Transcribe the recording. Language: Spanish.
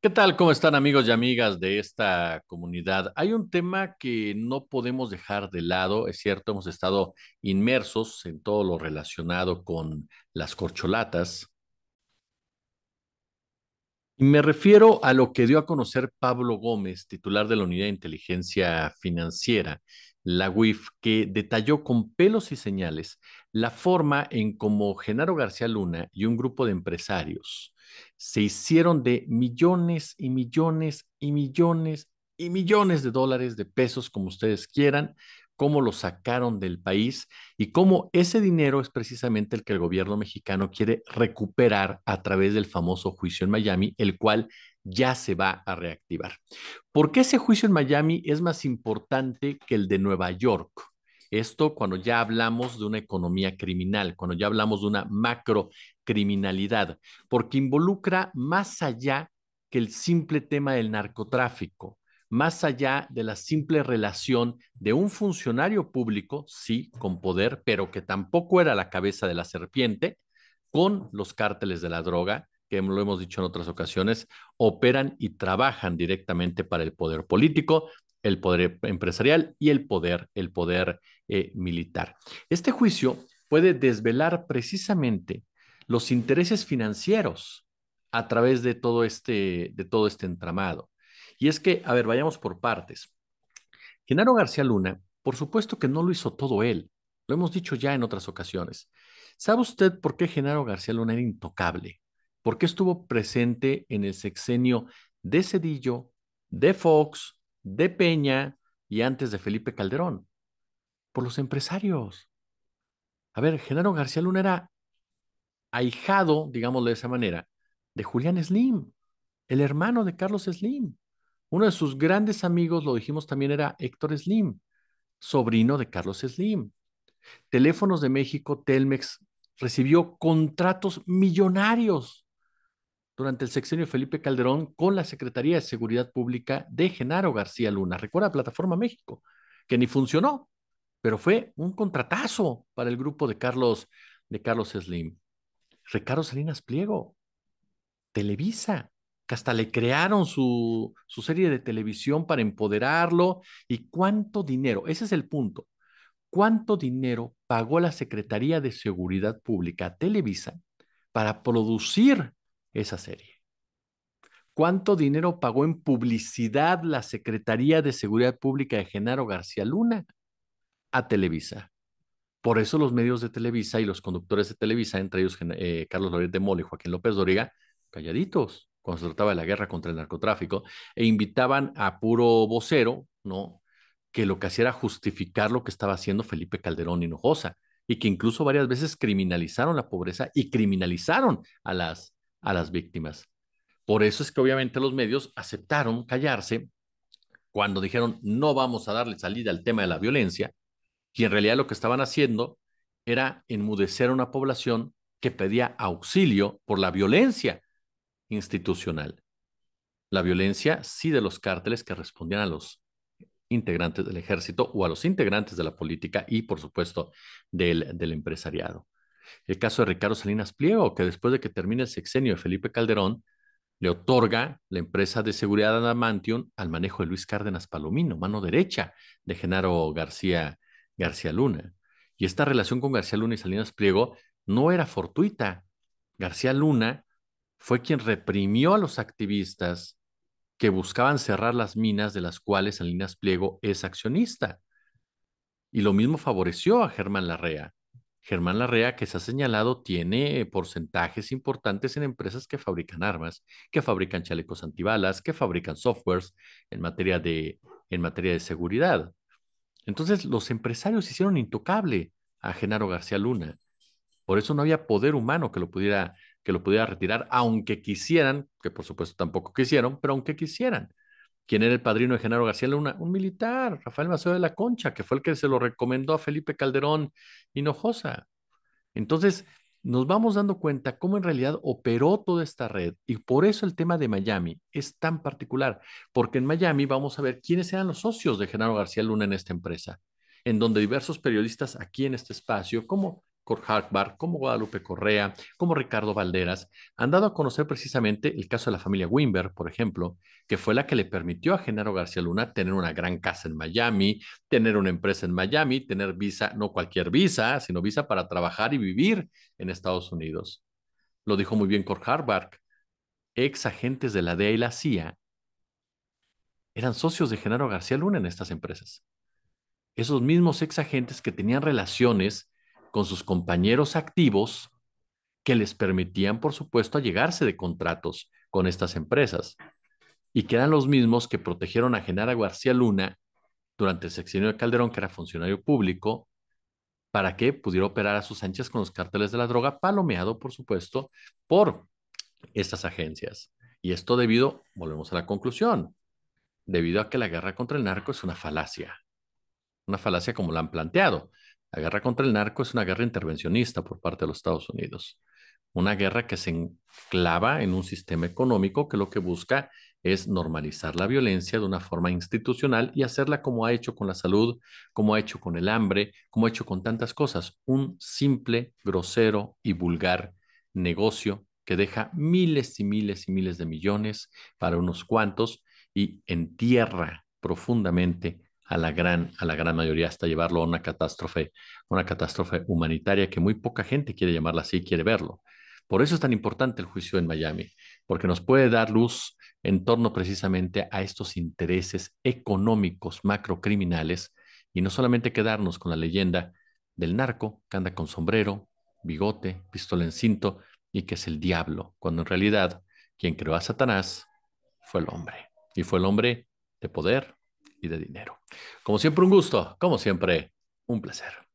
¿Qué tal? ¿Cómo están amigos y amigas de esta comunidad? Hay un tema que no podemos dejar de lado, es cierto, hemos estado inmersos en todo lo relacionado con las corcholatas. Y me refiero a lo que dio a conocer Pablo Gómez, titular de la Unidad de Inteligencia Financiera, la UIF, que detalló con pelos y señales la forma en cómo Genaro García Luna y un grupo de empresarios se hicieron de millones y millones y millones y millones de dólares, de pesos, como ustedes quieran, cómo lo sacaron del país y cómo ese dinero es precisamente el que el gobierno mexicano quiere recuperar a través del famoso juicio en Miami, el cual ya se va a reactivar. ¿Por qué ese juicio en Miami es más importante que el de Nueva York? Esto cuando ya hablamos de una economía criminal, cuando ya hablamos de una macro criminalidad, porque involucra más allá que el simple tema del narcotráfico, más allá de la simple relación de un funcionario público, sí, con poder, pero que tampoco era la cabeza de la serpiente, con los cárteles de la droga, que lo hemos dicho en otras ocasiones, operan y trabajan directamente para el poder político, el poder empresarial y el poder, el poder eh, militar. Este juicio puede desvelar precisamente los intereses financieros a través de todo este, de todo este entramado. Y es que, a ver, vayamos por partes. Genaro García Luna, por supuesto que no lo hizo todo él, lo hemos dicho ya en otras ocasiones. ¿Sabe usted por qué Genaro García Luna era intocable? ¿Por qué estuvo presente en el sexenio de Cedillo, de Fox, de Peña y antes de Felipe Calderón? Por los empresarios. A ver, Genaro García Luna era ahijado, digámoslo de esa manera, de Julián Slim, el hermano de Carlos Slim. Uno de sus grandes amigos, lo dijimos también, era Héctor Slim, sobrino de Carlos Slim. Teléfonos de México, Telmex, recibió contratos millonarios durante el sexenio de Felipe Calderón con la Secretaría de Seguridad Pública de Genaro García Luna. Recuerda Plataforma México, que ni funcionó, pero fue un contratazo para el grupo de Carlos, de Carlos Slim. Ricardo Salinas Pliego, Televisa, que hasta le crearon su, su, serie de televisión para empoderarlo. ¿Y cuánto dinero? Ese es el punto. ¿Cuánto dinero pagó la Secretaría de Seguridad Pública a Televisa para producir esa serie? ¿Cuánto dinero pagó en publicidad la Secretaría de Seguridad Pública de Genaro García Luna a Televisa? Por eso los medios de Televisa y los conductores de Televisa, entre ellos eh, Carlos López de Mola y Joaquín López Doriga, calladitos cuando se trataba de la guerra contra el narcotráfico, e invitaban a puro vocero, ¿no? Que lo que hacía era justificar lo que estaba haciendo Felipe Calderón Hinojosa, y que incluso varias veces criminalizaron la pobreza y criminalizaron a las, a las víctimas. Por eso es que obviamente los medios aceptaron callarse cuando dijeron no vamos a darle salida al tema de la violencia, y en realidad lo que estaban haciendo era enmudecer a una población que pedía auxilio por la violencia institucional. La violencia, sí, de los cárteles que respondían a los integrantes del ejército o a los integrantes de la política y, por supuesto, del, empresariado. El caso de Ricardo Salinas Pliego, que después de que termine el sexenio de Felipe Calderón, le otorga la empresa de seguridad Adamantium al manejo de Luis Cárdenas Palomino, mano derecha de Genaro García García Luna. Y esta relación con García Luna y Salinas Pliego no era fortuita. García Luna fue quien reprimió a los activistas que buscaban cerrar las minas de las cuales Salinas Pliego es accionista. Y lo mismo favoreció a Germán Larrea. Germán Larrea, que se ha señalado, tiene porcentajes importantes en empresas que fabrican armas, que fabrican chalecos antibalas, que fabrican softwares en materia de, en materia de seguridad. Entonces los empresarios hicieron intocable a Genaro García Luna. Por eso no había poder humano que lo pudiera, que lo pudiera retirar, aunque quisieran, que por supuesto tampoco quisieron, pero aunque quisieran. ¿Quién era el padrino de Genaro García Luna? Un militar, Rafael Maceo de la Concha, que fue el que se lo recomendó a Felipe Calderón Hinojosa. Entonces, nos vamos dando cuenta cómo en realidad operó toda esta red y por eso el tema de Miami es tan particular, porque en Miami vamos a ver quiénes eran los socios de Genaro García Luna en esta empresa, en donde diversos periodistas aquí en este espacio, como Hartbar, como Guadalupe Correa, como Ricardo Valderas, han dado a conocer precisamente el caso de la familia Wimber, por ejemplo, que fue la que le permitió a Genaro García Luna tener una gran casa en Miami, tener una empresa en Miami, tener visa, no cualquier visa, sino visa para trabajar y vivir en Estados Unidos. Lo dijo muy bien Kurt Hartbark, ex agentes de la DEA y la CIA eran socios de Genaro García Luna en estas empresas. Esos mismos ex agentes que tenían relaciones con sus compañeros activos que les permitían, por supuesto, allegarse de contratos con estas empresas y que eran los mismos que protegieron a Genara García Luna durante el sexenio de Calderón, que era funcionario público, para que pudiera operar a sus anchas con los carteles de la droga, palomeado, por supuesto, por estas agencias. Y esto debido, volvemos a la conclusión, debido a que la guerra contra el narco es una falacia, una falacia como la han planteado. La guerra contra el narco es una guerra intervencionista por parte de los Estados Unidos, una guerra que se enclava en un sistema económico que lo que busca es normalizar la violencia de una forma institucional y hacerla como ha hecho con la salud, como ha hecho con el hambre, como ha hecho con tantas cosas, un simple, grosero y vulgar negocio que deja miles y miles y miles de millones para unos cuantos y entierra profundamente a la gran, a la gran mayoría hasta llevarlo a una catástrofe, una catástrofe humanitaria que muy poca gente quiere llamarla así, quiere verlo. Por eso es tan importante el juicio en Miami, porque nos puede dar luz en torno precisamente a estos intereses económicos macrocriminales y no solamente quedarnos con la leyenda del narco que anda con sombrero, bigote, pistola en cinto y que es el diablo, cuando en realidad quien creó a Satanás fue el hombre. Y fue el hombre de poder, y de dinero. Como siempre, un gusto, como siempre, un placer.